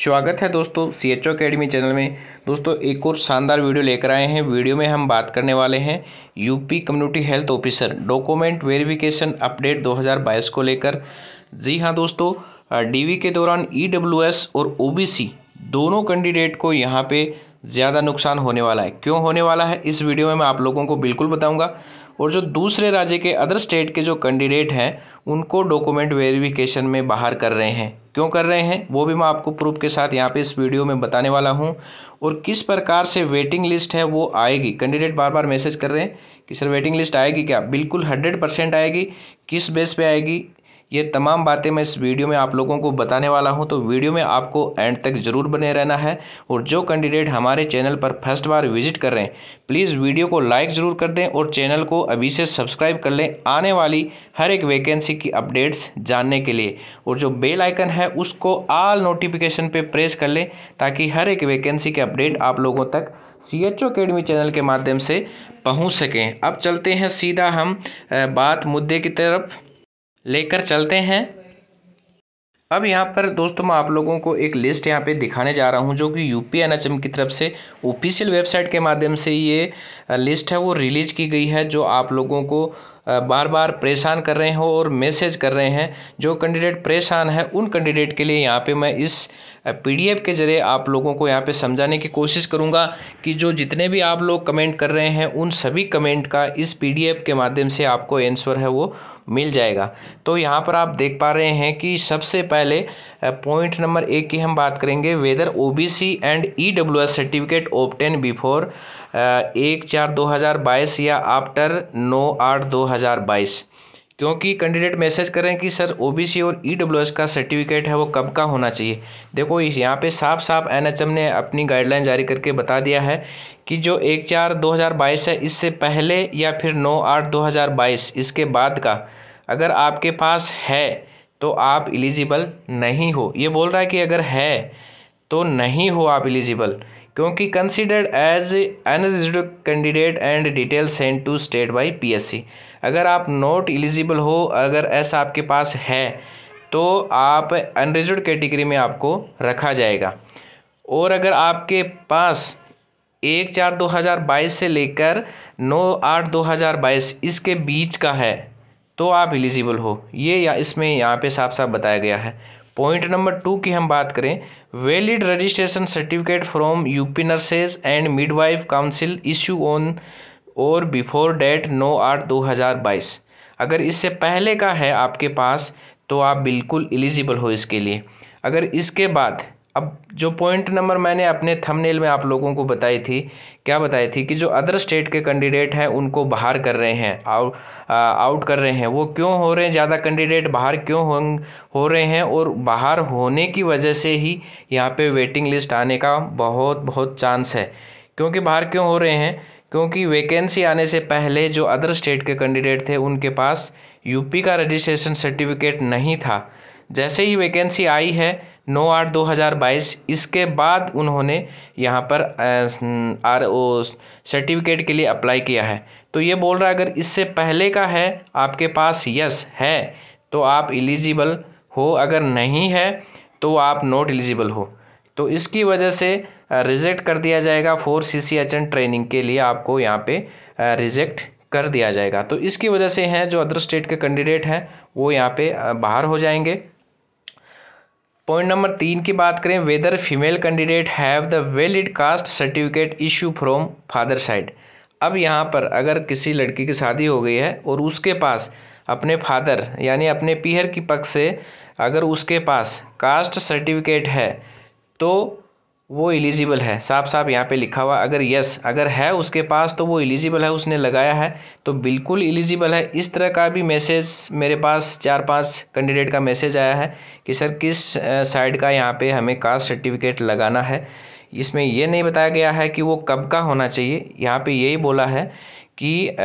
स्वागत है दोस्तों सी एच अकेडमी चैनल में दोस्तों एक और शानदार वीडियो लेकर आए हैं वीडियो में हम बात करने वाले हैं UP community health officer document verification update 2022 को लेकर जी हाँ दोस्तों डीवी के दौरान ईडब्ल्यूएस e और ओबीसी दोनों कैंडिडेट को यहाँ पे ज़्यादा नुकसान होने वाला है क्यों होने वाला है इस वीडियो में मैं आप लोगों को बिल्कुल बताऊँगा और जो दूसरे राज्य के अदर स्टेट के जो कैंडिडेट हैं उनको डॉक्यूमेंट वेरिफिकेशन में बाहर कर रहे हैं क्यों कर रहे हैं वो भी मैं आपको प्रूफ के साथ यहाँ पे इस वीडियो में बताने वाला हूँ और किस प्रकार से वेटिंग लिस्ट है वो आएगी कैंडिडेट बार बार मैसेज कर रहे हैं कि सर वेटिंग लिस्ट आएगी क्या बिल्कुल हंड्रेड परसेंट आएगी किस बेस पर आएगी ये तमाम बातें मैं इस वीडियो में आप लोगों को बताने वाला हूँ तो वीडियो में आपको एंड तक ज़रूर बने रहना है और जो कैंडिडेट हमारे चैनल पर फर्स्ट बार विजिट कर रहे हैं प्लीज़ वीडियो को लाइक ज़रूर कर दें और चैनल को अभी से सब्सक्राइब कर लें आने वाली हर एक वैकेंसी की अपडेट्स जानने के लिए और जो बेल आइकन है उसको आल नोटिफिकेशन पर प्रेस कर लें ताकि हर एक वैकेंसी के अपडेट आप लोगों तक C H O academy channel के माध्यम से पहुँच सकें अब चलते हैं सीधा हम बात मुद्दे की तरफ लेकर चलते हैं अब यहाँ पर दोस्तों मैं आप लोगों को एक लिस्ट यहाँ पे दिखाने जा रहा हूँ जो कि यूपी एनएचएम की तरफ से ऑफिशियल वेबसाइट के माध्यम से ये लिस्ट है वो रिलीज की गई है जो आप लोगों को बार बार परेशान कर रहे हो और मैसेज कर रहे हैं जो कैंडिडेट परेशान है उन कैंडिडेट के लिए यहाँ पे मैं इस पीडीएफ के ज़रिए आप लोगों को यहाँ पे समझाने की कोशिश करूँगा कि जो जितने भी आप लोग कमेंट कर रहे हैं उन सभी कमेंट का इस पीडीएफ के माध्यम से आपको आंसर है वो मिल जाएगा तो यहाँ पर आप देख पा रहे हैं कि सबसे पहले पॉइंट नंबर एक की हम बात करेंगे whether OBC and EWS certificate obtain before एक चार दो हज़ार बाईस या आफ्टर नौ आठ दो हज़ार बाईस क्योंकि कैंडिडेट मैसेज करें कि सर ओबीसी और ईडब्ल्यूएस e का सर्टिफिकेट है वो कब का होना चाहिए देखो यहाँ पे साफ साफ एनएचएम ने अपनी गाइडलाइन जारी करके बता दिया है कि जो एक चार दो हज़ार बाईस है इससे पहले या फिर नौ आठ दो हज़ार बाईस इसके बाद का अगर आपके पास है तो आप इलिजिबल नहीं हो ये बोल रहा है कि अगर है तो नहीं हो आप इलिजिबल क्योंकि considered as unreserved candidate and detail send to state by PSC अगर आप नॉट एलिजिबल हो अगर ऐसा आपके पास है तो आप अनरजिस्ड कैटेगरी में आपको रखा जाएगा और अगर आपके पास एक चार दो हज़ार बाईस से लेकर नौ आठ दो हज़ार बाईस इसके बीच का है तो आप एलिजिबल हो ये या इसमें यहाँ पे साफ साफ बताया गया है पॉइंट नंबर टू की हम बात करें valid registration certificate from UP nurses and midwife council issue on और बिफोर डेट नौ आठ दो हज़ार बाईस अगर इससे पहले का है आपके पास तो आप बिल्कुल एलिजिबल हो इसके लिए अगर इसके बाद अब जो पॉइंट नंबर मैंने अपने थंबनेल में आप लोगों को बताई थी क्या बताई थी कि जो अदर स्टेट के कैंडिडेट हैं उनको बाहर कर रहे हैं आउट आउट uh, कर रहे हैं वो क्यों हो रहे हैं ज़्यादा कैंडिडेट बाहर क्यों हो, हो रहे हैं और बाहर होने की वजह से ही यहाँ पे वेटिंग लिस्ट आने का बहुत बहुत चांस है क्योंकि बाहर क्यों हो रहे हैं क्योंकि वैकेंसी आने से पहले जो अदर स्टेट के कैंडिडेट थे उनके पास यूपी का रजिस्ट्रेशन सर्टिफिकेट नहीं था जैसे ही वैकेंसी आई है नौ आठ दो हज़ार बाईस इसके बाद उन्होंने यहाँ पर आर ओ सर्टिफिकेट के लिए अप्लाई किया है तो ये बोल रहा है अगर इससे पहले का है आपके पास यस है तो आप एलिजिबल हो अगर नहीं है तो आप नॉट एलिजिबल हो तो इसकी वजह से रिजेक्ट कर दिया जाएगा for C C H N training के लिए आपको यहाँ पे रिजेक्ट कर दिया जाएगा तो इसकी वजह से हैं जो अदर स्टेट के कैंडिडेट हैं वो यहाँ पे बाहर हो जाएंगे पॉइंट नंबर तीन की बात करें whether female candidate have the valid caste certificate issue from father side अब यहाँ पर अगर किसी लड़की की शादी हो गई है और उसके पास अपने फादर यानी अपने पीहर की पक्ष से अगर उसके पास कास्ट सर्टिफिकेट है तो वो एलिजिबल है साफ साफ यहाँ पे लिखा हुआ अगर यस अगर है उसके पास तो वो एलिजिबल है उसने लगाया है तो बिल्कुल एलिजिबल है इस तरह का भी मैसेज मेरे पास चार पांच कैंडिडेट का मैसेज आया है कि सर किस साइड का यहाँ पे हमें कास्ट सर्टिफिकेट लगाना है इसमें यह नहीं बताया गया है कि वो कब का होना चाहिए यहाँ पर यही बोला है कि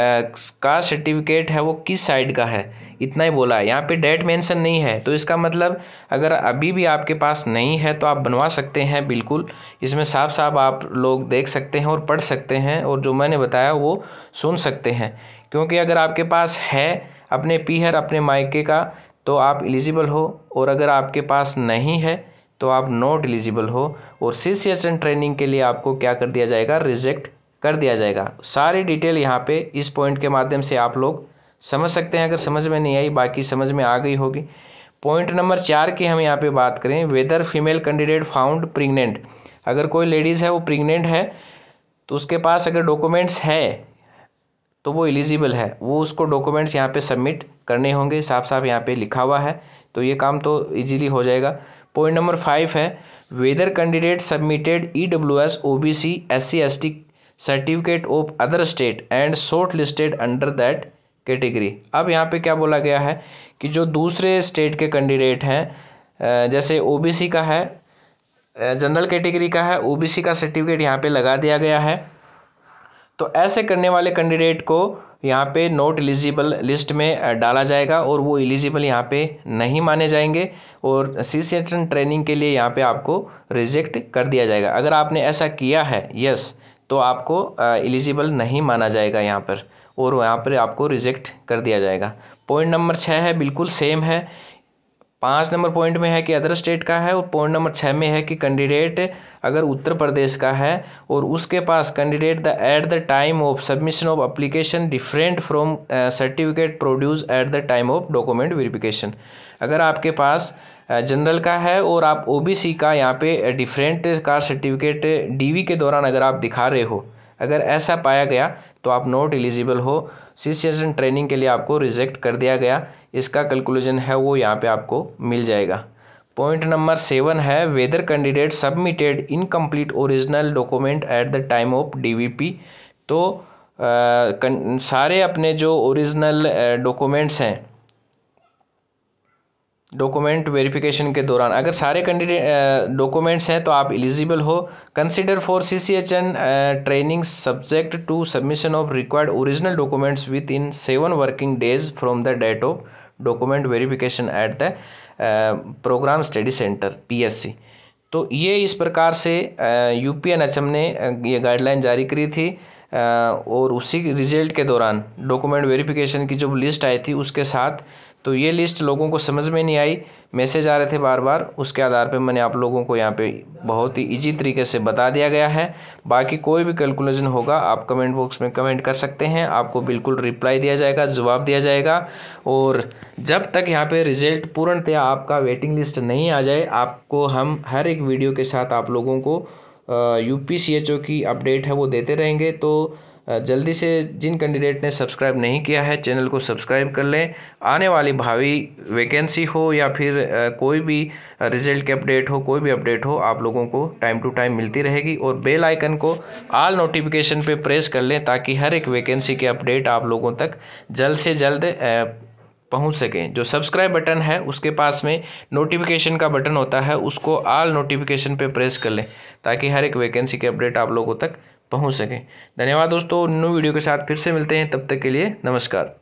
का सर्टिफिकेट है वो किस साइड का है इतना ही बोला है यहाँ पे डेट मेंशन नहीं है तो इसका मतलब अगर अभी भी आपके पास नहीं है तो आप बनवा सकते हैं बिल्कुल इसमें साफ साफ आप लोग देख सकते हैं और पढ़ सकते हैं और जो मैंने बताया वो सुन सकते हैं क्योंकि अगर आपके पास है अपने पीहर अपने मायके का तो आप एलिजिबल हो और अगर आपके पास नहीं है तो आप नॉट एलिजिबल हो और सी सी एस ट्रेनिंग के लिए आपको क्या कर दिया जाएगा रिजेक्ट कर दिया जाएगा सारी डिटेल यहाँ पे इस पॉइंट के माध्यम से आप लोग समझ सकते हैं अगर समझ में नहीं आई बाकी समझ में आ गई होगी पॉइंट नंबर चार की हम यहाँ पे बात करें whether female candidate found pregnant अगर कोई लेडीज़ है वो प्रेग्नेंट है तो उसके पास अगर डॉक्यूमेंट्स है तो वो एलिजिबल है वो उसको डॉक्यूमेंट्स यहाँ पे सबमिट करने होंगे साफ साफ यहाँ पे लिखा हुआ है तो ये काम तो इजीली हो जाएगा पॉइंट नंबर फाइव है whether candidate submitted E W S O B C S C S T certificate of other state and shortlisted under that category अब यहाँ पे क्या बोला गया है कि जो दूसरे स्टेट के कैंडिडेट हैं जैसे ओबीसी का है जनरल कैटेगरी का है ओबीसी का सर्टिफिकेट यहाँ पे लगा दिया गया है तो ऐसे करने वाले कैंडिडेट को यहाँ पे नॉट एलिजिबल लिस्ट में डाला जाएगा और वो एलिजिबल यहाँ पे नहीं माने जाएंगे और सी सी ट्रेनिंग के लिए यहाँ पे आपको रिजेक्ट कर दिया जाएगा अगर आपने ऐसा किया है यस तो आपको एलिजिबल नहीं माना जाएगा यहाँ पर और यहाँ पर आपको रिजेक्ट कर दिया जाएगा पॉइंट नंबर छः है बिल्कुल सेम है पाँच नंबर पॉइंट में है कि अदर स्टेट का है और पॉइंट नंबर छः में है कि कैंडिडेट अगर उत्तर प्रदेश का है और उसके पास candidate the at the time of submission of application different from certificate produce at the time of document verification अगर आपके पास जनरल का है और आप ओ का यहाँ पे डिफरेंट कार सर्टिफिकेट डी के दौरान अगर आप दिखा रहे हो अगर ऐसा पाया गया तो आप नॉट एलिजिबल हो सिचुएशन ट्रेनिंग के लिए आपको रिजेक्ट कर दिया गया इसका कैलकुलेशन है वो यहाँ पे आपको मिल जाएगा पॉइंट नंबर सेवन है whether candidate submitted incomplete original document at the time of DVP तो आ, सारे अपने जो ओरिजिनल डॉक्यूमेंट्स हैं डॉक्यूमेंट वेरिफिकेशन के दौरान अगर सारे कैंडिडेट डॉक्यूमेंट्स हैं तो आप एलिजिबल हो consider for C C H N training subject to submission of required original documents within seven working days from the date of document verification at the program study center PSC तो ये इस प्रकार से U P N H M ने ये guideline जारी करी थी और उसी रिजल्ट के दौरान डॉक्यूमेंट वेरिफिकेशन की जो लिस्ट आई थी उसके साथ तो ये लिस्ट लोगों को समझ में नहीं आई मैसेज आ रहे थे बार बार उसके आधार पे मैंने आप लोगों को यहाँ पे बहुत ही इजी तरीके से बता दिया गया है बाकी कोई भी कैलकुलेशन होगा आप कमेंट बॉक्स में कमेंट कर सकते हैं आपको बिल्कुल रिप्लाई दिया जाएगा जवाब दिया जाएगा और जब तक यहाँ पे रिजल्ट पूर्णतया आपका वेटिंग लिस्ट नहीं आ जाए आपको हम हर एक वीडियो के साथ आप लोगों को U P C H O की अपडेट है वो देते रहेंगे तो जल्दी से जिन कैंडिडेट ने सब्सक्राइब नहीं किया है चैनल को सब्सक्राइब कर लें आने वाली भावी वैकेंसी हो या फिर कोई भी रिजल्ट के अपडेट हो कोई भी अपडेट हो आप लोगों को टाइम टू टाइम मिलती रहेगी और बेल आइकन को आल नोटिफिकेशन पे प्रेस कर लें ताकि हर एक वैकेंसी के अपडेट आप लोगों तक जल्द से जल्द पहुंच सकें जो सब्सक्राइब बटन है उसके पास में नोटिफिकेशन का बटन होता है उसको आल नोटिफिकेशन पे प्रेस कर लें ताकि हर एक वैकेंसी के अपडेट आप लोगों तक पहुँच सकें धन्यवाद दोस्तों न्यू वीडियो के साथ फिर से मिलते हैं तब तक के लिए नमस्कार